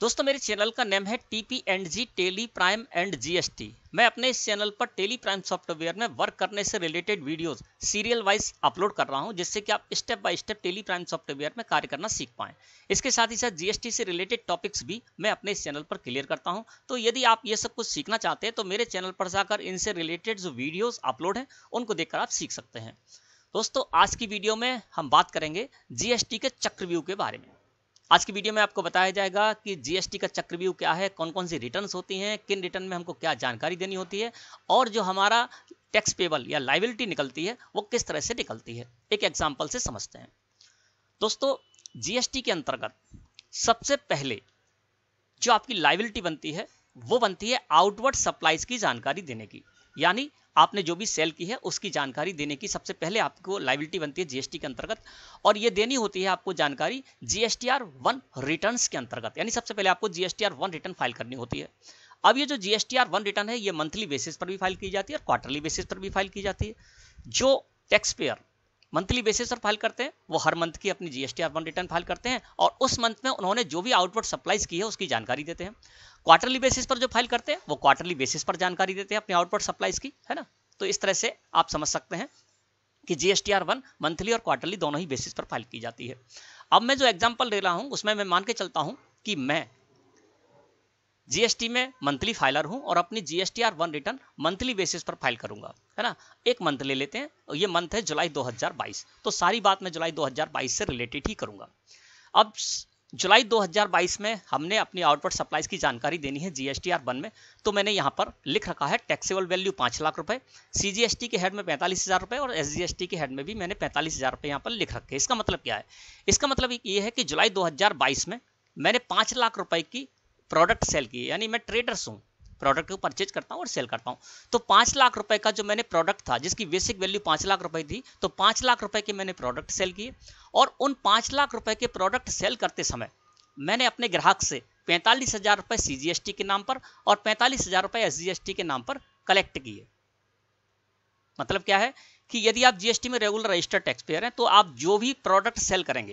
दोस्तों मेरे चैनल का नेम है T P and G Tally prime and GST मैं अपने इस चैनल पर टेली प्राइम सॉफ्टवेयर में वर्क करने से related videos serial wise upload कर रहा हूं जिससे कि आप step by step Tally prime software में कार्य करना सीख पाएं इसके साथ ही साथ जीएसटी से रिलेटेड टॉपिक्स भी मैं अपने इस चैनल पर क्लियर करता हूँ तो यदि आप ये सब कुछ सीखना चाहते हैं तो मेरे चैनल पर जाकर इनसे रिलेटेड जो वीडियोज अपलोड हैं उनको देखकर आप सीख सकते हैं दोस्तों आज की वीडियो में हम बात करेंगे जीएसटी के चक्रव्यूह के बारे में आज की वीडियो में आपको बताया जाएगा कि जीएसटी का चक्रव्यूह क्या है कौन कौन सी रिटर्न्स होती हैं किन रिटर्न में हमको क्या जानकारी देनी होती है और जो हमारा टैक्स पेबल या लाइबिलिटी निकलती है वो किस तरह से निकलती है एक एग्जाम्पल से समझते हैं दोस्तों जीएसटी के अंतर्गत सबसे पहले जो आपकी लाइबिलिटी बनती है वो बनती है आउटवर्ड सप्लाईज की जानकारी देने की यानी आपने जो भी सेल की है उसकी जानकारी देने की सबसे पहले आपको लाइबिलिटी बनती है जीएसटी के अंतर्गत और ये देनी होती है आपको जानकारी जीएसटीआर वन रिटर्न के अंतर्गत यानी सबसे पहले आपको जीएसटीआर वन रिटर्न फाइल करनी होती है अब ये जो जीएसटीआर वन रिटर्न है ये मंथली बेसिस पर भी फाइल की जाती है और क्वार्टरली बेसिस पर भी फाइल की जाती है जो टैक्स पेयर मंथली बेसिस पर फाइल करते हैं वो हर मंथ की अपनी जीएसटी वन रिटर्न फाइल करते हैं और उस मंथ में उन्होंने जो भी आउटपुट सप्लाईज की है उसकी जानकारी देते हैं क्वार्टरली बेसिस पर जो फाइल करते हैं वो क्वार्टरली बेसिस पर जानकारी देते हैं अपने आउटपुट सप्लाईज की है ना तो इस तरह से आप समझ सकते हैं कि जीएसटीआर वन मंथली और क्वार्टरली दोनों ही बेसिस पर फाइल की जाती है अब मैं जो एग्जाम्पल दे रहा हूं उसमें मैं मान के चलता हूं कि मैं जीएसटी में मंथली फाइलर हूं और अपनी GSTR one return monthly basis पर फाइल करूंगा है ना एक मंथ ले लेते हैं ये मंथ है जुलाई 2022 तो सारी बात मैं जुलाई 2022 से रिलेटेड ही करूंगा अब जुलाई 2022 में हमने अपनी आउटपुट सप्लाईज की जानकारी देनी है जीएसटीआर वन में तो मैंने यहाँ पर लिख रखा है टैक्सेबल वैल्यू पाँच लाख रुपए सीजीएसटी के हेड में पैंतालीस हज़ार रुपये और एसजीएसटी के हेड में भी मैंने पैंतालीस हज़ार रुपये यहाँ पर लिख रखे इसका मतलब क्या है इसका मतलब ये है कि जुलाई दो में मैंने पाँच लाख रुपये की प्रोडक्ट सेल की यानी मैं ट्रेडर्स हूँ प्रोडक्ट को परचेज करता हूँ और सेल करता हूँ तो पाँच लाख रुपए का जो मैंने प्रोडक्ट था जिसकी बेसिक वैल्यू पाँच लाख रुपए थी तो पाँच लाख रुपए के मैंने प्रोडक्ट सेल किए और उन पाँच लाख रुपए के प्रोडक्ट सेल करते समय मैंने अपने ग्राहक से पैंतालीस हज़ार रुपये सी के नाम पर और पैंतालीस हज़ार रुपये एस के नाम पर कलेक्ट किए मतलब क्या है कि यदि आप जीएसटी में रेगुलर रजिस्टर्ड टैक्स पेयर हैं तो आप जो भी प्रोडक्ट सेल करेंगे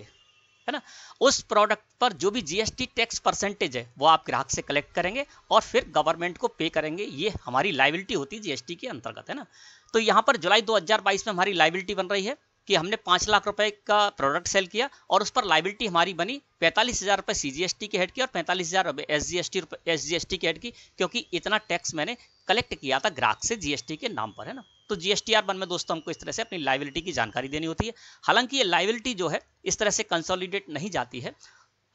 है ना उस प्रोडक्ट पर जो भी जीएसटी टैक्स परसेंटेज है वो आप ग्राहक से कलेक्ट करेंगे और फिर गवर्नमेंट को पे करेंगे ये हमारी लाइबिलिटी होती है जीएसटी के अंतर्गत है ना तो यहाँ पर जुलाई 2022 में हमारी लाइबिलिटी बन रही है कि हमने पाँच लाख रुपए का प्रोडक्ट सेल किया और उस पर लाइबिलिटी हमारी बनी पैंतालीस हज़ार रुपये सी जी के हेड की और पैंतालीस हज़ार S G S T S G S T के हेड की क्योंकि इतना टैक्स मैंने कलेक्ट किया था ग्राहक से जीएसटी के नाम पर है ना तो जीएसटी आर वन में दोस्तों हमको इस तरह से अपनी लाइबिलिटी की जानकारी देनी होती है हालांकि ये लाइबिलिटी जो है इस तरह से कंसोलिडेट नहीं जाती है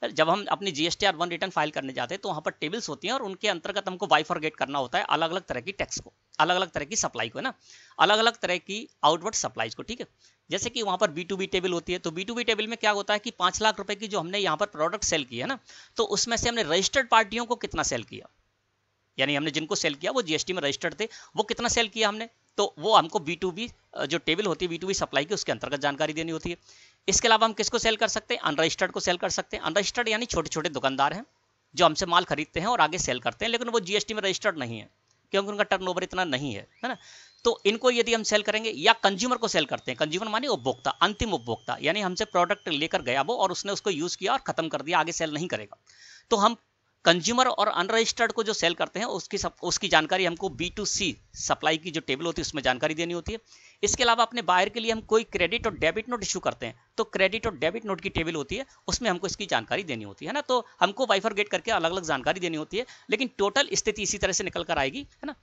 जब हम अपनी GST R one return file करने जाते हैं तो वहां पर टेबल्स होती हैं और उनके अंतर्गत हमको वाई फॉरगेट करना होता है अलग अलग तरह की टैक्स को अलग अलग तरह की सप्लाई को है ना अलग अलग तरह की आउटवर्ड सप्लाईज को ठीक है जैसे कि वहां पर बी टू बी टेबल होती है तो बी टू बी टेबल में क्या होता है कि पांच लाख रुपए की जो हमने यहाँ पर प्रोडक्ट सेल किया है ना तो उसमें से हमने रजिस्टर्ड पार्टियों को कितना सेल किया यानी हमने जिनको सेल किया वो जीएसटी में रजिस्टर्ड थे वो कितना सेल किया हमने तो वो हमको बी टू बी जो टेबल होती है बी सप्लाई की उसके अंतर्गत जानकारी देनी होती है इसके अलावा हम किसको सेल कर सकते हैं अनरजिस्टर्ड को सेल कर सकते हैं अनरजिस्टर्ड यानी छोटे छोटे दुकानदार हैं जो हमसे माल खरीदते हैं और आगे सेल करते हैं लेकिन वो जीएसटी में रजिस्टर्ड नहीं है क्योंकि उनका टर्न इतना नहीं है है ना तो इनको यदि हम सेल करेंगे या कंज्यूमर को सेल करते हैं कंज्यूमर माने उपभोक्ता अंतिम उपभोक्ता यानी हमसे प्रोडक्ट लेकर गया वो और उसने उसको यूज़ किया और खत्म कर दिया आगे सेल नहीं करेगा तो हम कंज्यूमर और अनरजिस्टर्ड को जो सेल करते हैं उसकी सब उसकी जानकारी हमको बी टू सी सप्लाई की जो टेबल होती है उसमें जानकारी देनी होती है इसके अलावा अपने बायर के लिए हम कोई क्रेडिट और डेबिट नोट इशू करते हैं तो क्रेडिट और डेबिट नोट की टेबल होती है उसमें हमको इसकी जानकारी देनी होती है ना तो हमको वाइफर गेट करके अलग अलग जानकारी देनी होती है लेकिन टोटल स्थिति इसी तरह से निकल कर आएगी है ना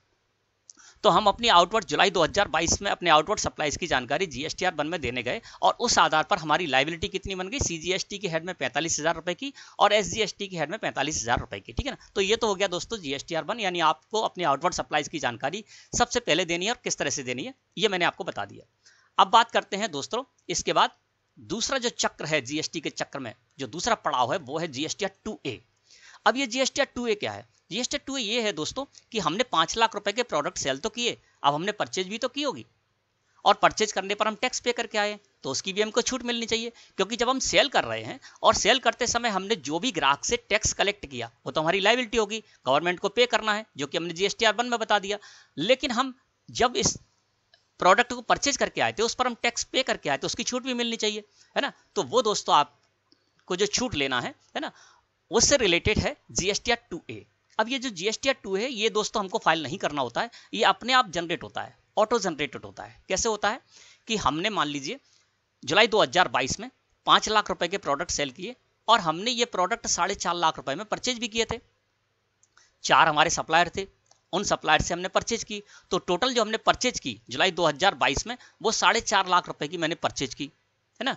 तो हम अपनी आउटवर्ड जुलाई 2022 में अपने आउटवर्ड सप्लाईज की जानकारी जीएसटीआर वन में देने गए और उस आधार पर हमारी लाइबिलिटी कितनी बन गई सीजीएसटी के हेड में पैंतालीस हजार रुपए की और एसजीएसटी की हेड में पैंतालीस हजार रुपए की ठीक है ना तो ये तो हो गया दोस्तों जीएसटीआर वन यानी आपको अपने आउटवर्ड सप्लाईज की जानकारी सबसे पहले देनी है और किस तरह से देनी है ये मैंने आपको बता दिया अब बात करते हैं दोस्तों इसके बाद दूसरा जो चक्र है जीएसटी के चक्र में जो दूसरा पड़ाव है वो है जीएसटीआर टू ए अब ये जीएसटी टू ए क्या है जीएसटी टू ये है दोस्तों कि हमने पांच लाख रुपए के प्रोडक्ट सेल तो किए अब हमने परचेज भी तो की होगी और परचेज करने पर हम टैक्स पे करके आए तो उसकी भी हमको छूट मिलनी चाहिए क्योंकि जब हम सेल कर रहे हैं और सेल करते समय हमने जो भी ग्राहक से टैक्स कलेक्ट किया वो तो हमारी लाइबिलिटी होगी गवर्नमेंट को पे करना है जो कि हमने जीएसटी आर वन में बता दिया लेकिन हम जब इस प्रोडक्ट को परचेज करके आए थे उस पर हम टैक्स पे करके आए थे उसकी छूट भी मिलनी चाहिए है ना तो वो दोस्तों आपको जो छूट लेना है है ना उससे रिलेटेड है जीएसटी आर टू ए अब ये जो जीएसटी टू है ये दोस्तों हमको फाइल नहीं करना होता है ये अपने आप जनरेट होता है ऑटो जनरेटेड होता है कैसे होता है कि हमने मान लीजिए जुलाई 2022 में पांच लाख रुपए के प्रोडक्ट सेल किए और हमने ये प्रोडक्ट साढ़े चार लाख रुपए में परचेज भी किए थे चार हमारे सप्लायर थे उन सप्लायर से हमने परचेज की तो टोटल जो हमने परचेज की जुलाई 2022 में वो साढ़े चार लाख रुपए की मैंने परचेज की है ना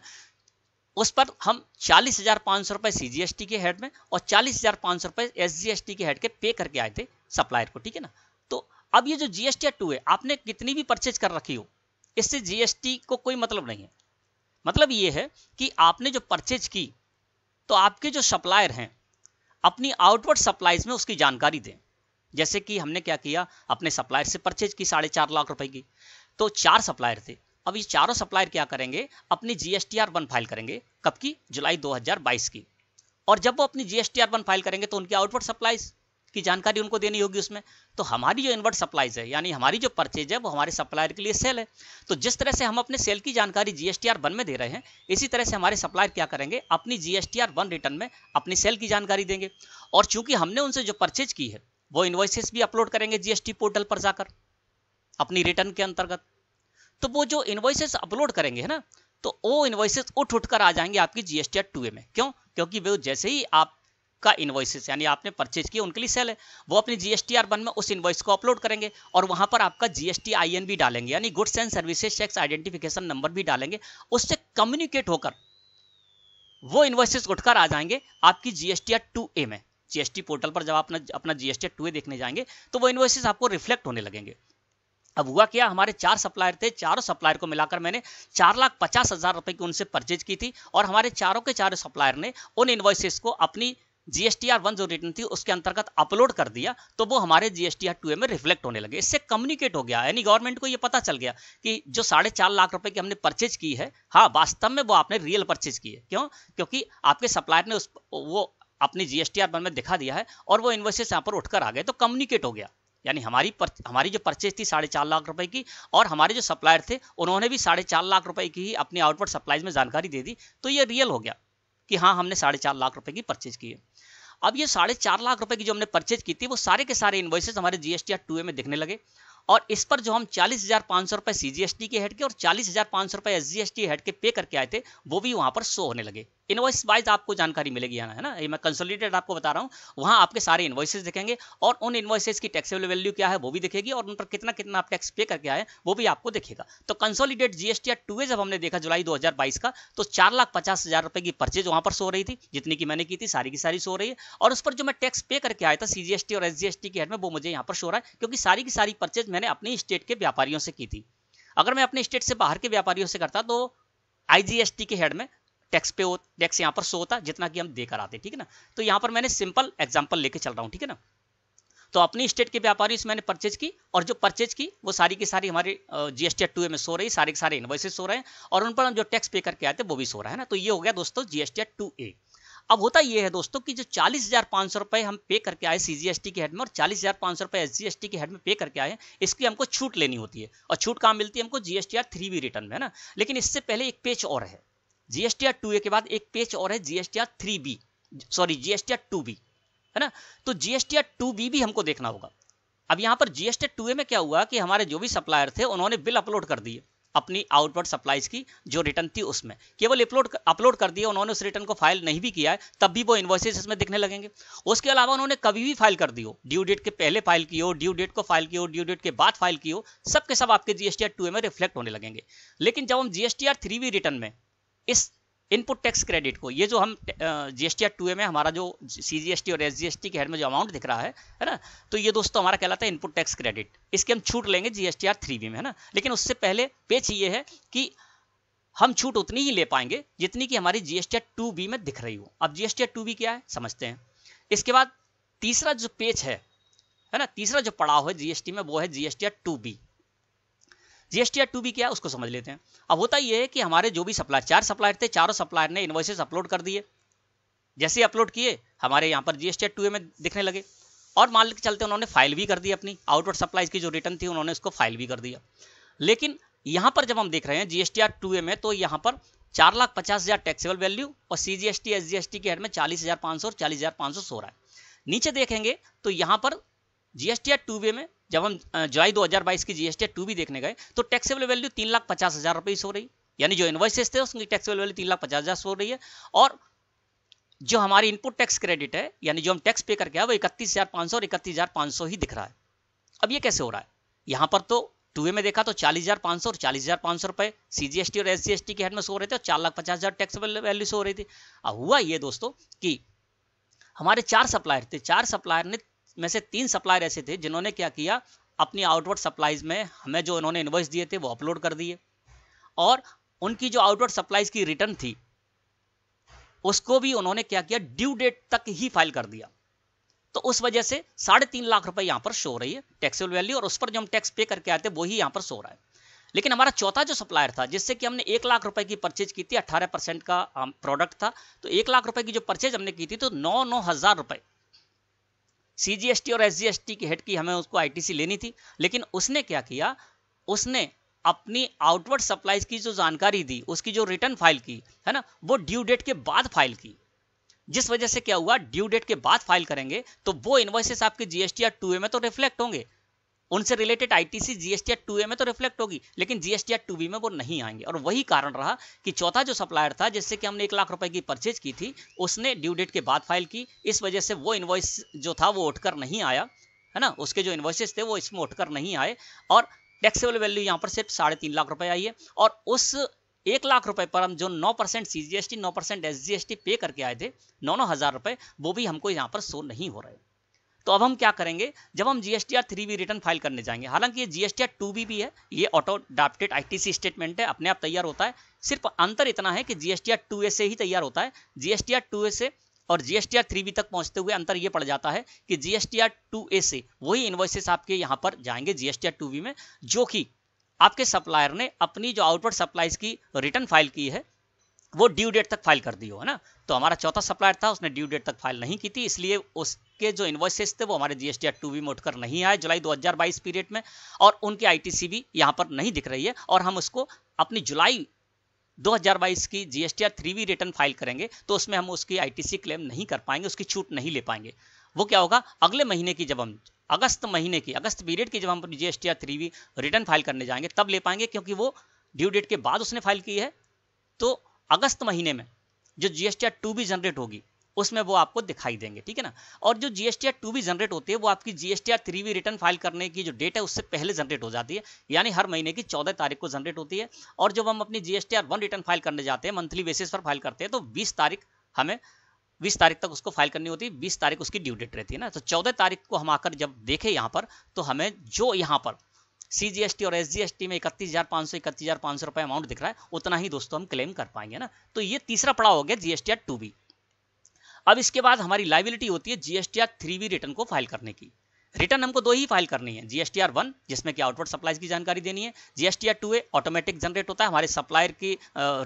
उस पर हम चालीस हजार पाँच सौ रुपये सी के हेड में और चालीस हजार पाँच सौ रुपये एस के हेड के पे करके आए थे सप्लायर को ठीक है ना तो अब ये जो जीएसटी एड टू है आपने कितनी भी परचेज कर रखी हो इससे जीएसटी को कोई मतलब नहीं है मतलब ये है कि आपने जो परचेज की तो आपके जो सप्लायर हैं अपनी आउटवर्ड सप्लाईज में उसकी जानकारी दें जैसे कि हमने क्या किया अपने सप्लायर से परचेज की साढ़े चार लाख रुपए की तो चार सप्लायर थे अब ये चारों सप्लायर क्या करेंगे अपनी जीएसटीआर वन फाइल करेंगे कब की जुलाई 2022 की और जब वो अपनी जीएसटीआर वन फाइल करेंगे तो उनकी आउटपुट सप्लाईज की जानकारी उनको देनी होगी उसमें तो हमारी जो इनवर्ट सप्लाईज है यानी हमारी जो परचेज है वो हमारे सप्लायर के लिए सेल है तो जिस तरह से हम अपने सेल की जानकारी जीएसटीआर वन में दे रहे हैं इसी तरह से हमारे सप्लायर क्या करेंगे अपनी जीएसटीआर वन रिटर्न में अपनी सेल की जानकारी देंगे और चूंकि हमने उनसे जो परचेज की है वो इन्वॉइसेस भी अपलोड करेंगे जीएसटी पोर्टल पर जाकर अपनी रिटर्न के अंतर्गत तो वो जो इन्वॉइसेस अपलोड करेंगे है ना तो वो इन्वॉइसेस उठ उठ कर आ जाएंगे आपकी जीएसटी टू ए में क्यों क्योंकि वो जैसे ही आपका इन्वॉइसेस यानी आपने परचेज किया उनके लिए सेल है वो अपनी जीएसटी आर वन में उस इन्वॉइस को अपलोड करेंगे और वहां पर आपका जीएसटी आईएन भी डालेंगे यानी goods and services tax identification number भी डालेंगे उससे कम्युनिकेट होकर वो इन्वॉइसेस उठकर आ जाएंगे आपकी जीएसटी आर टू ए में जीएसटी पोर्टल पर जब आप अपना जीएसटी टू ए देखने जाएंगे तो वो इन्वॉइसेस आपको रिफ्लेक्ट होने लगेंगे अब हुआ क्या हमारे चार सप्लायर थे चारों सप्लायर को मिलाकर मैंने चार लाख पचास हजार रुपए की उनसे परचेज की थी और हमारे चारों के चारों सप्लायर ने उन इन्वॉइसिस को अपनी जीएसटीआर वन जो रिटर्न थी उसके अंतर्गत अपलोड कर दिया तो वो हमारे जीएसटीआर टू ए में रिफ्लेक्ट होने लगे इससे कम्युनिकेट हो गया यानी गवर्नमेंट को ये पता चल गया कि जो साढ़े चार लाख रुपए की हमने परचेज की है हाँ वास्तव में वो आपने रियल परचेज की है क्यों क्योंकि आपके सप्लायर ने उस वो अपनी जीएसटीआर वन में दिखा दिया है और वो इन्वेस्टेस यहाँ पर उठकर आ गए तो कम्युनिकेट हो गया यानी हमारी पर, हमारी जो परचेज थी साढ़े चार लाख रुपए की और हमारे जो सप्लायर थे उन्होंने भी साढ़े चार लाख रुपए की ही अपनी आउटपुट सप्लाईज में जानकारी दे दी तो ये रियल हो गया कि हाँ हमने साढ़े चार लाख रुपए की परचेज की है अब ये साढ़े चार लाख रुपए की जो हमने परचेज की थी वो सारे के सारे इन्वॉइसेज हमारे जीएसटी आर टू में दिखने लगे और इस पर जो हम चालीस हजार पाँच सौ रुपए सीजीएसटी के हेड के और चालीस हजार पाँच सौ रुपए एसजीएसटी हेड के पे करके आए थे वो भी वहां पर शो होने लगे इनवॉइस वाइज आपको जानकारी मिलेगी यहाँ है ना ये मैं कंसोलिडेटेड आपको बता रहा हूँ वहाँ आपके सारे इन्वॉइसेज दिखेंगे और उन इन्वॉइसेज की टैक्सेबल वैल्यू क्या है वो भी दिखेगी और उन पर कितना कितना आप टैक्स पे करके आए वो भी आपको दिखेगा तो कंसोलिडेट जीएसटी टू जब हमने देखा जुलाई दो का तो चार लाख पचास हजार रुपए की परचेज वहां पर सो रही थी जितनी की मैंने की थी सारी की सारी सो रही है और उस पर जो मैं टैक्स पे करके आया था सीजीएसटी और एसजीएसटी के हेड में वो मुझे यहाँ पर सो रहा है क्योंकि सारी की सारी परचेज मैंने अपनी स्टेट के व्यापारियों से की थी अगर मैं अपने स्टेट से बाहर के व्यापारियों से करता तो आईजीएसटी के हेड में टैक्स पे टैक्स यहाँ पर शो होता है जितना कि हम देकर आते ठीक है ना तो यहाँ पर मैंने सिंपल एग्जाम्पल लेके चल रहा हूँ ठीक है ना तो अपनी स्टेट के व्यापारी से मैंने परचेज की और जो परचेज की वो सारी की सारी हमारे जीएसटी टू में सो रही सारे के सारे इन्वॉइसेस सो रहे हैं और उन पर हम जो टैक्स पे करके आते हैं वो भी सो रहा है ना तो ये हो गया दोस्तों जीएसटी टू ए अब होता यह है दोस्तों कि जो चालीस हजार पांच सौ रुपए हम पे करके आए सीजीएसटी के हेड में और चालीस हजार पांच सौ रुपए एसजीएसटी के हेड में पे करके आए इसकी हमको छूट लेनी होती है और छूट कहां मिलती है हमको जीएसटीआर थ्री बी रिटर्न में है ना लेकिन इससे पहले एक पेज और है जीएसटीआर टू ए के बाद एक पेज और है GSTR three B sorry GSTR two B है ना तो जीएसटीआर टू बी भी हमको देखना होगा अब यहाँ पर जीएसटीआर टू ए में क्या हुआ कि हमारे जो भी सप्लायर थे उन्होंने बिल अपलोड कर दिए अपनी आउटपुट सप्लाईज की जो रिटर्न थी उसमें केवल अपलोड अपलोड कर दिया उन्होंने उस रिटर्न को फाइल नहीं भी किया है तब भी वो इन्वॉइसेस इसमें दिखने लगेंगे उसके अलावा उन्होंने कभी भी फाइल कर दी हो ड्यू डेट के पहले फाइल की हो ड्यू डेट को फाइल की हो ड्यू डेट के बाद फाइल की हो सबके सब आपके जीएसटीआर टू में रिफ्लेक्ट होने लगेंगे लेकिन जब हम जीएसटीआर थ्री रिटर्न में इस इनपुट टैक्स क्रेडिट को ये जो हम जीएसटी टू ए में हमारा जो सीजीएसटी और एसजीएसटी के हेड में जो अमाउंट दिख रहा है है ना तो ये दोस्तों हमारा कहलाता है इनपुट टैक्स क्रेडिट इसके हम छूट लेंगे जीएसटी आर थ्री बी में है ना लेकिन उससे पहले पेच ये है कि हम छूट उतनी ही ले पाएंगे जितनी कि हमारी जीएसटी टू बी में दिख रही हो अब जीएसटी टू बी क्या है समझते हैं इसके बाद तीसरा जो पेच है है ना तीसरा जो पड़ाव है जीएसटी में वो है GST two B GST R two भी क्या उसको समझ लेते हैं अब होता यह है कि हमारे जो भी सप्लायर चार सप्लायर थे चारों सप्लायर ने इन्वॉइसेस अपलोड कर दिए जैसे अपलोड किए हमारे यहाँ पर जीएसटी टू में दिखने लगे और मान के चलते उन्होंने फाइल भी कर दी अपनी आउटवर्ड सप्लाईज की जो रिटर्न थी उन्होंने उसको फाइल भी कर दिया लेकिन यहाँ पर जब हम देख रहे हैं जीएसटी आर टू ए में तो यहाँ पर चार लाख पचास हज़ार टैक्सेबल वैल्यू और C G S T S G S T के हेड में चालीस हज़ार पाँच सौ और चालीस हज़ार पाँच सौ सो रहा है नीचे देखेंगे तो यहाँ पर जीएसटी आर टू ए में जब हम जुलाई 2022 की जीएसटी टू भी देखने गए तो टैक्सेबल वैल्यू तीन लाख पचास हजार रुपए हो रही यानी जो इन्वाइसेस थे उसकी टैक्सेबल वैल्यू तीन लाख पचास हजार हो रही है और जो हमारी इनपुट टैक्स क्रेडिट है यानी जो हम टैक्स पे करके आए वो इकतीस हजार सौ और इकतीस हजार पांच सौ ही दिख रहा है अब ये कैसे हो रहा है यहां पर तो टू में देखा तो चालीस हजार पांच सौ और चालीस हजार पांच सौ रुपए सीजीएसटी और टी के हेड में सो रहे थे और चार लाख पचास हजार टैक्सेबल वैल्यू सो रही थी अब हुआ ये दोस्तों की हमारे चार सप्लायर थे चार सप्लायर ने में से तीन सप्लायर ऐसे थे जिन्होंने क्या किया अपनी आउटवर्ड सप्लाईज में हमें जो उन्होंने इन्वॉइस दिए थे वो अपलोड कर दिए और उनकी जो आउटवर्ड सप्लाईज की रिटर्न थी उसको भी उन्होंने क्या किया ड्यू डेट तक ही फाइल कर दिया तो उस वजह से साढ़े तीन लाख रुपए यहां पर शो रही है टैक्सेबल वैल्यू और उस पर जो हम टैक्स पे करके आते हैं वही यहां पर शो रहा है लेकिन हमारा चौथा जो सप्लायर था जिससे कि हमने एक लाख रुपए की परचेज की थी अट्ठारह का प्रोडक्ट um, था तो एक लाख रुपए की जो परचेज हमने की थी तो नौ नौ हजार रुपए सीजीएसटी और एसजीएसटी की हेड की हमें उसको आईटीसी लेनी थी लेकिन उसने क्या किया उसने अपनी आउटवर्ड सप्लाईज की जो जानकारी दी उसकी जो रिटर्न फाइल की है ना वो ड्यू डेट के बाद फाइल की जिस वजह से क्या हुआ ड्यू डेट के बाद फाइल करेंगे तो वो इन्वॉइसेस आपके जीएसटी या टू में तो रिफ्लेक्ट होंगे उनसे related ITC GST two A में तो रिफ्लेक्ट होगी लेकिन जीएसटी टू बी में वो नहीं आएंगे और वही कारण रहा कि चौथा जो सप्लायर था जिससे कि हमने एक लाख रुपए की परचेज की थी उसने ड्यू डेट के बाद फाइल की इस वजह से वो इन्वॉइस जो था वो उठकर नहीं आया है ना उसके जो इन्वॉइसेस थे वो इसमें उठकर नहीं आए और टैक्सेबल वैल्यू यहाँ पर सिर्फ साढ़े तीन लाख रुपए आई है और उस एक लाख रुपए पर हम जो नौ percent C G S T नौ percent S G S T pay करके आए थे नौ नौ हजार रुपए वो भी हमको यहाँ पर शो नहीं हो रहे तो अब हम क्या करेंगे जब हम GSTR three B return file करने जाएंगे हालांकि ये जीएसटीआर टू बी भी है ये ऑटो डाप्टेड आईटीसी स्टेटमेंट है अपने आप तैयार होता है सिर्फ अंतर इतना है कि जीएसटीआर टू ए से ही तैयार होता है जीएसटीआर टू ए से और जीएसटीआर थ्री बी तक पहुंचते हुए अंतर ये पड़ जाता है कि जीएसटीआर टू ए से वही इन्वॉइसिस आपके यहाँ पर जाएंगे जीएसटीआर टू बी में जो कि आपके सप्लायर ने अपनी जो आउटवर्ड सप्लाईज की रिटर्न फाइल की है वो ड्यू डेट तक फाइल कर दी हो है ना तो हमारा चौथा सप्लायर था उसने ड्यू डेट तक फाइल नहीं की थी इसलिए उसके जो इन्वॉइसेस थे वो हमारे जीएसटी आर टू वी में उठकर नहीं आए जुलाई 2022 पीरियड में और उनकी आईटीसी भी यहाँ पर नहीं दिख रही है और हम उसको अपनी जुलाई 2022 की GST R three return file करेंगे तो उसमें हम उसकी सी क्लेम नहीं कर पाएंगे उसकी छूट नहीं ले पाएंगे वो क्या होगा अगले महीने की जब हम अगस्त महीने की अगस्त पीरियड की जब हम अपनी GST R three return file करने जाएंगे तब ले पाएंगे क्योंकि वो ड्यू डेट के बाद उसने फाइल की है तो अगस्त महीने में जो जीएसटी आर टू भी जनरेट होगी उसमें वो आपको दिखाई देंगे ठीक है ना और जो जीएसटी आर टू भी जनरेट होती है वो आपकी जीएसटी आर थ्री भी रिटर्न फाइल करने की जो डेट है उससे पहले जनरेट हो जाती है यानी हर महीने की चौदह तारीख को जनरेट होती है और जब हम अपनी GST R one return file करने जाते हैं मंथली बेसिस पर फाइल करते हैं तो बीस तारीख हमें बीस तारीख तक उसको फाइल करनी होती है बीस तारीख उसकी ड्यू डेट रहती है ना तो चौदह तारीख को हम आकर जब देखें यहाँ पर तो हमें जो यहाँ पर सीजीएसटी और एसजीएसटी में इकतीस हजार पाँच सौ इकतीस हजार पाँच सौ रुपये अमाउंट दिख रहा है उतना ही दोस्तों हम क्लेम कर पाएंगे ना तो ये तीसरा पड़ाव हो गया जीएसटी टू बी अब इसके बाद हमारी लाइबिलिटी होती है जीएसटी थ्री बी रिटर्न को फाइल करने की रिटर्न हमको दो ही फाइल करनी है जीएसटी आर वन जिसमें कि आउटवर्ड सप्लाईज की जानकारी देनी है GST R two A automatic generate होता है हमारे सप्लायर की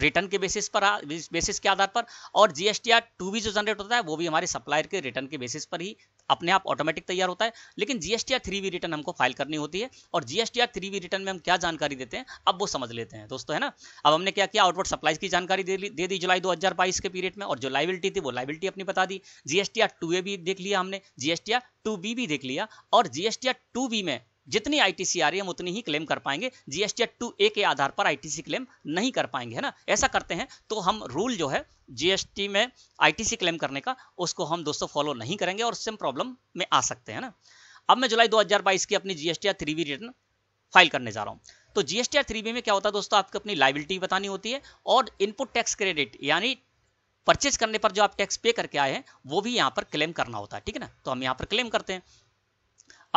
रिटर्न के बेसिस पर बेसिस के आधार पर और जीएसटी आर टू बी जो जनरेट होता है वो भी हमारे सप्लायर के रिटर्न के बेसिस पर ही अपने आप ऑटोमेटिक तैयार होता है लेकिन GST R three B return हमको फाइल करनी होती है और जीएसटीआर थ्री वी रिटर्न में हम क्या जानकारी देते हैं अब वो समझ लेते हैं दोस्तों है ना अब हमने क्या किया आउटवर्ड सप्लाईज की जानकारी दे, दी जुलाई दो के पीरियड में और जो लाइबिलिटी थी वो लाइबिलिटी अपनी बता दी जीएसटीआर टू ए भी देख लिया हमने जीएसटी आर टू बी भी देख लिया और जीएसटीआर टू बी में जितनी आईटीसी आ रही है हम उतनी ही क्लेम कर पाएंगे जीएसटी टू ए के आधार पर आईटीसी क्लेम नहीं कर पाएंगे है ना ऐसा करते हैं तो हम रूल जो है जीएसटी में आईटीसी क्लेम करने का उसको हम दोस्तों फॉलो नहीं करेंगे और सेम प्रॉब्लम में आ सकते हैं ना अब मैं जुलाई 2022 की अपनी GST R three return file करने जा रहा हूँ तो जीएसटी आर थ्री में क्या होता है दोस्तों आपको अपनी लाइबिलिटी बतानी होती है और इनपुट टैक्स क्रेडिट यानी परचेज करने पर जो आप टैक्स पे करके आए हैं वो भी यहाँ पर क्लेम करना होता है ठीक है ना तो हम यहाँ पर क्लेम करते हैं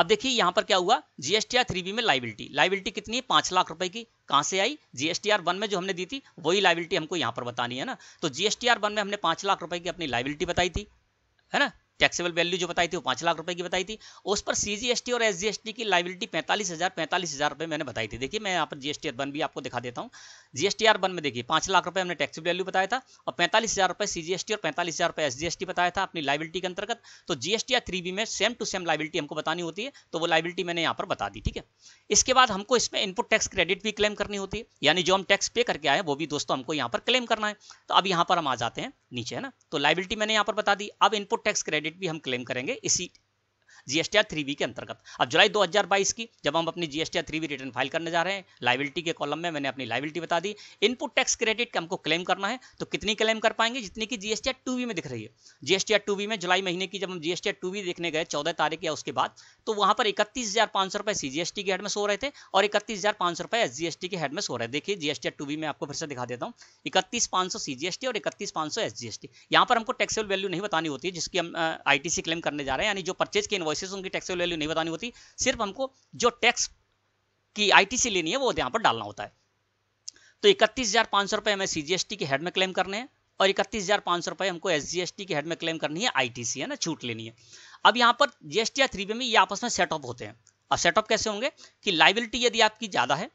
अब देखिए यहाँ पर क्या हुआ जीएसटीआर थ्री बी में लाइबिलिटी लाइबिलिटी कितनी है पांच लाख रुपए की कहां से आई जीएसटीआर वन में जो हमने दी थी वही लाइबिलिटी हमको यहां पर बतानी है ना तो जीएसटीआर वन में हमने पांच लाख रुपए की अपनी लाइबिलिटी बताई थी है ना टैक्सेबल वैल्यू जो बताई थी वो पाँच लाख रुपए की बताई थी उस पर सीजीएसटी और एसजीएसटी की लाइबिलिटी पैंतालीस हज़ार पैंतालीस हज़ार रुपये मैंने बताई थी देखिए मैं यहाँ पर जीएसटी वन भी आपको दिखा देता हूँ जीएसटी आर वन में देखिए पाँच लाख रुपए हमने टैक्सेबल वैल्यू बताया था और पैंतालीस हज़ार रुपये सीजीएसटी और पैंतालीस हज़ार रुपये एसजीएसटी बताया था अपनी लाइबिलिटी के अंतर्गत तो जीएसटी आर थ्री बी में सेम टू सेम लाइबिलिटी हमको बतानी होती है तो वो लाइबिलिटी मैंने यहाँ पर बता दी ठीक है इसके बाद हमको इसमें इनपुट टैक्स क्रेडिट भी क्लेम करनी होती है यानी जो हम टैक्स पे करके आए वो भी दोस्तों हमको यहाँ पर क्लेम करना है तो अब यहाँ पर हम आ जाते हैं नीचे है ना तो लाइबिलिटी मैंने यहाँ पर बता दी अब इनपुट टैक्स क्रेडिट क्रेडिट भी हम क्लेम करेंगे इसी आर थ्री के अंतर्गत अब जुलाई 2022 की जब हम अपनी GST R three return file करने जा रहे हैं लाइबिलिटी के कॉलम में मैंने अपनी लाइबिलिटी बता दी इनपुट टैक्स क्रेडिट का हमको क्लेम करना है तो कितनी क्लेम कर पाएंगे जितनी की जीएसटी टू में दिख रही है जीएसटीआर टू में जुलाई महीने की जब हम जीएसटीआर टू देखने गए चौदह तारीख या उसके बाद तो वहां पर इकतीस हजार पांच सौ रुपए सीजीएसटी के हेड में सो रहे थे और इकतीस हजार पांच सौ रुपए एसजीएसटी के हेड में सो रहे देखिए जीएसटी टू में आपको फिर से दिखा देता हूँ इकतीस पांच सौ सीजीएसटी और इकतीस पांच सौ एसजीएसटी यहां पर हमको टैक्सेबल वैल्यू नहीं बतानी होती है जिसकी हम आईटीसी क्लेम करने जा रहे हैं यानी जो परचेज के इन्वॉइस वैसे उनकी टैक्स वैल्यू नहीं बतानी होती सिर्फ हमको जो टैक्स की आईटीसी लेनी है वो यहाँ पर डालना होता है तो इकतीस हजार पाँच सौ रुपये हमें सीजीएसटी के हेड में क्लेम करने हैं और इकतीस हजार पाँच सौ रुपये हमको एसजीएसटी के हेड में क्लेम करनी है आईटीसी है ना छूट लेनी है अब यहाँ पर जीएसटी या थ्री में ये आपस में सेटअप होते हैं अब सेटअप कैसे होंगे कि लाइबिलिटी यदि आपकी ज़्यादा है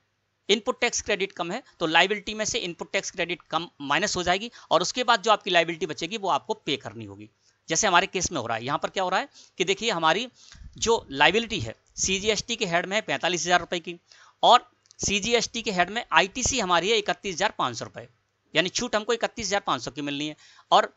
इनपुट टैक्स क्रेडिट कम है तो लाइबिलिटी में से इनपुट टैक्स क्रेडिट कम माइनस हो जाएगी और उसके बाद जो आपकी लाइबिलिटी बचेगी वो आपको पे करनी होगी जैसे हमारे केस में हो रहा है यहाँ पर क्या हो रहा है कि देखिए हमारी जो लाइबिलिटी है सी के हेड में है पैंतालीस हज़ार रुपए की और सी के हेड में सी हमारी है इकतीस हज़ार पाँच सौ रुपए यानी छूट हमको इकतीस हज़ार पाँच सौ की मिलनी है और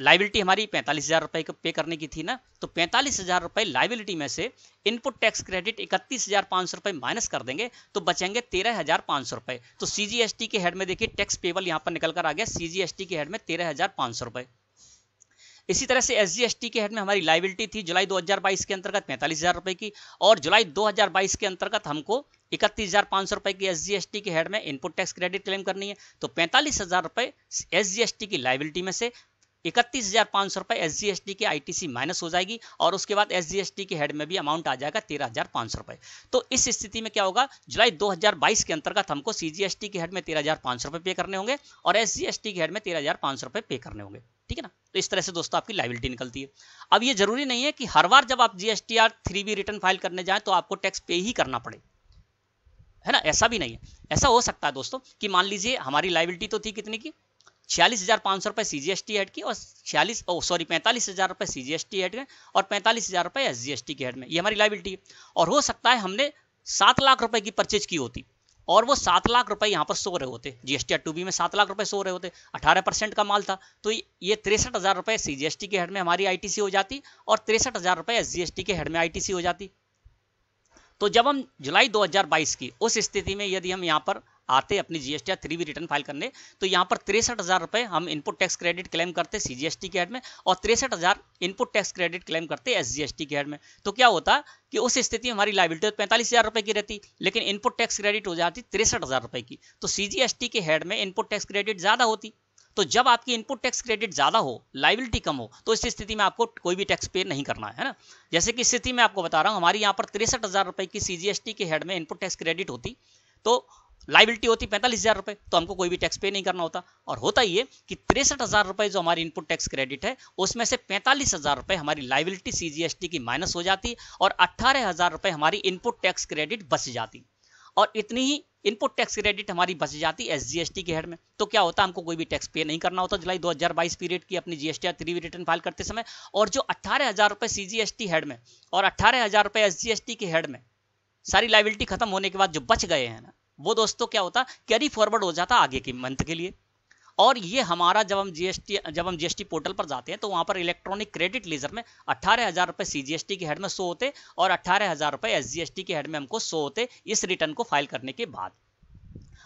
लाइबिलिटी हमारी पैंतालीस हज़ार रुपए को पे करने की थी ना तो पैंतालीस हज़ार रुपए लाइबिलिटी में से इनपुट टैक्स क्रेडिट इकतीस हज़ार पाँच सौ रुपए माइनस कर देंगे तो बचेंगे तेरह हज़ार पाँच सौ रुपए तो सी के हेड में देखिए टैक्स पेबल यहाँ पर निकल कर आ गया सी के हेड में तेरह हज़ार पाँच सौ रुपए इसी तरह से एस जी के हेड में हमारी लाइबिलिटी थी जुलाई 2022 के अंतर्गत पैंतालीस हज़ार की और जुलाई 2022 के अंतर्गत हमको इकतीस हज़ार पाँच सौ रुपए की एस जी के हेड में इनपुट टैक्स क्रेडिट क्लेम करनी है तो पैंतालीस हज़ार रुपये एस जी की लाइबिलिटी में से इकतीस हज़ार पांच सौ रुपए S G S T I T C minus हो जाएगी और उसके बाद एस जी एस टी के हेड में भी अमाउंट आ जाएगा तेरह हज़ार पांच सौ रुपए तो इस स्थिति में क्या होगा जुलाई दो हज़ार बाईस के अंतर्गत हमको सी जी एस टी के हेड में तेरह हज़ार पांच सौ रुपए पे करने होंगे और एस जी एस टी के हेड में तेरह हज़ार पांच सौ रुपए पे करने होंगे ठीक है ना तो इस तरह से दोस्तों आपकी लाइबिलिटी निकलती है अब ये जरूरी नहीं है कि हर बार जब आप GST R three B return file करने जाए तो आपको टैक्स पे ही करना पड़े है ना ऐसा भी नहीं है ऐसा हो सकता है दोस्तों कि मान लीजिए हमारी लाइबिलिटी तो थी कितने की छियालीस हज़ार पाँच सौ रुपए C G S T head की और छियालीस ओ सॉरी पैंतालीस हज़ार रुपए C G S T head में और पैंतालीस हज़ार रुपए एस जी एस टी के हेड में ये हमारी लाइबिलिटी है और हो सकता है हमने सात लाख रुपए की परचेज की होती और वो सात लाख रुपए यहाँ पर सो रहे होते जीएसटी टू बी में सात लाख रुपए सो रहे होते अठारह परसेंट का माल था तो ये तिरसठ हजार रुपए सीजीएसटी के हेड में हमारी आईटीसी हो जाती और तिरसठ हजार रुपए एसजीएसटी के हेड में आईटीसी हो जाती तो जब हम जुलाई 2022 की उस स्थिति में यदि हम यहाँ पर आते अपनी GST three B return file करने तो यहाँ पर तिरसठ हज़ार रुपए हम इनपुट टैक्स क्रेडिट क्लेम करते सी जी एस टी के हेड में और तिरसठ हज़ार इनपुट टैक्स क्रेडिट क्लेम करते एस जी एस टी के हेड में तो क्या होता कि उस स्थिति में हमारी लाइबिलिटी तो पैंतालीस हज़ार रुपए की रहती लेकिन इनपुट टैक्स क्रेडिट हो जाती तिरसठ हज़ार रुपए की तो सी जी एस टी के हेड में इनपुट टैक्स क्रेडिट ज़्यादा होती तो जब आपकी इनपुट टैक्स क्रेडिट ज्यादा हो लाइबिलिटी कम हो तो इस स्थिति में आपको कोई भी टैक्स पे नहीं करना है, ना जैसे कि स्थिति में आपको बता रहा हूं हमारी यहाँ पर तिरसठ हजार रुपए की सीजीएसटी के हेड में इनपुट टैक्स क्रेडिट होती तो लाइबिलिटी होती पैंतालीस हजार रुपए तो हमको कोई भी टैक्स पे नहीं करना होता और होता है कि तिरसठ हजार रुपए जो हमारी इनपुट टैक्स क्रेडिट है उसमें से पैंतालीस हजार रुपए हमारी लाइबिलिटी सीजीएसटी की माइनस हो जाती और अट्ठारह हजार रुपए हमारी इनपुट टैक्स क्रेडिट बच जाती और इतनी ही इनपुट टैक्स क्रेडिट हमारी बच जाती एस टी के हेड में तो क्या होता हमको कोई भी टैक्स पे नहीं करना होता जुलाई 2022 पीरियड की अपनी GST S three return file करते समय और जो अट्ठारह हजार रुपये टी हेड में और अट्ठारह हजार रुपये एस के हेड में सारी लाइबिलिटी खत्म होने के बाद जो बच गए हैं ना वो दोस्तों तो क्या होता कैरी फॉरवर्ड हो जाता आगे के मंथ के लिए और ये हमारा जब हम जीएसटी जब हम जीएसटी पोर्टल पर जाते हैं तो वहां पर इलेक्ट्रॉनिक क्रेडिट लेजर में अट्ठारह हजार रुपए सीजीएसटी के हेड में सो होते और अट्ठारह हजार रुपए एसजीएसटी के हेड में हमको सो होते इस रिटर्न को फाइल करने के बाद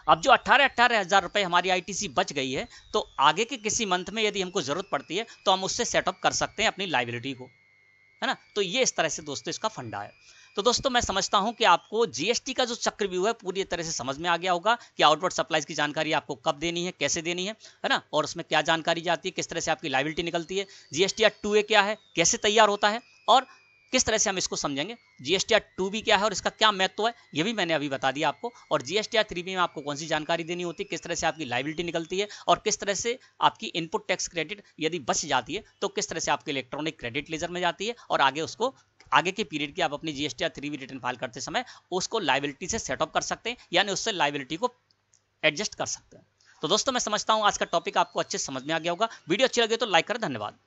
अब जो अट्ठारह अट्ठारह हजार रुपए हमारी आईटीसी बच गई है तो आगे के किसी मंथ में यदि हमको जरूरत पड़ती है तो हम उससे सेटअप कर सकते हैं अपनी लाइबिलिटी को है ना तो ये इस तरह से दोस्तों इसका फंडा है तो दोस्तों मैं समझता हूं कि आपको जीएसटी का जो चक्रव्यूह है पूरी तरह से समझ में आ गया होगा कि आउटवर्ड सप्लाईज की जानकारी आपको कब देनी है कैसे देनी है है ना और उसमें क्या जानकारी जाती है किस तरह से आपकी लाइबिलिटी निकलती है जीएसटी आर ए क्या है कैसे तैयार होता है और किस तरह से हम इसको समझेंगे जीएसटी आर टू भी क्या है और इसका क्या महत्व है ये भी मैंने अभी बता दिया आपको और जीएसटी आर थ्री भी में आपको कौन सी जानकारी देनी होती है किस तरह से आपकी लाइबिलिटी निकलती है और किस तरह से आपकी इनपुट टैक्स क्रेडिट यदि बच जाती है तो किस तरह से आपकी इलेक्ट्रॉनिक क्रेडिट लेजर में जाती है और आगे उसको आगे के पीरियड की आप अपनी जीएसटी या थ्री रिटर्न फाइल करते समय उसको लाइबिलिटी से सेटअप कर सकते हैं यानी उससे लाइबिलिटी को एडजस्ट कर सकते हैं तो दोस्तों मैं समझता हूँ आज का टॉपिक आपको अच्छे समझ में आ गया होगा वीडियो अच्छी लगे तो लाइक करें धन्यवाद